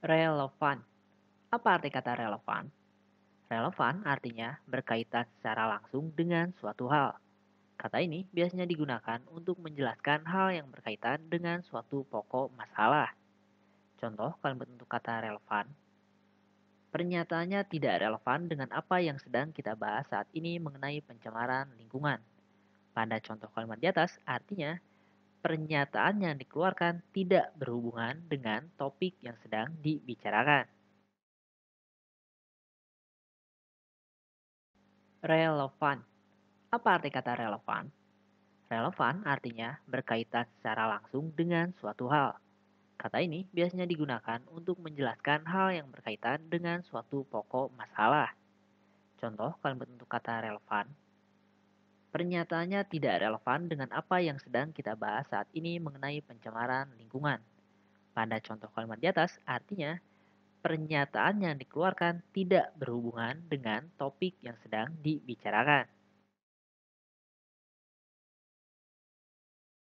Relevan. Apa arti kata relevan? Relevan artinya berkaitan secara langsung dengan suatu hal. Kata ini biasanya digunakan untuk menjelaskan hal yang berkaitan dengan suatu pokok masalah. Contoh kalimat untuk kata relevan. Pernyataannya tidak relevan dengan apa yang sedang kita bahas saat ini mengenai pencemaran lingkungan. Pada contoh kalimat di atas, artinya pernyataan yang dikeluarkan tidak berhubungan dengan topik yang sedang dibicarakan. Relevan. Apa arti kata relevan? Relevan artinya berkaitan secara langsung dengan suatu hal. Kata ini biasanya digunakan untuk menjelaskan hal yang berkaitan dengan suatu pokok masalah. Contoh kalimat untuk kata relevan pernyataannya tidak relevan dengan apa yang sedang kita bahas saat ini mengenai pencemaran lingkungan. Pada contoh kalimat di atas, artinya pernyataan yang dikeluarkan tidak berhubungan dengan topik yang sedang dibicarakan.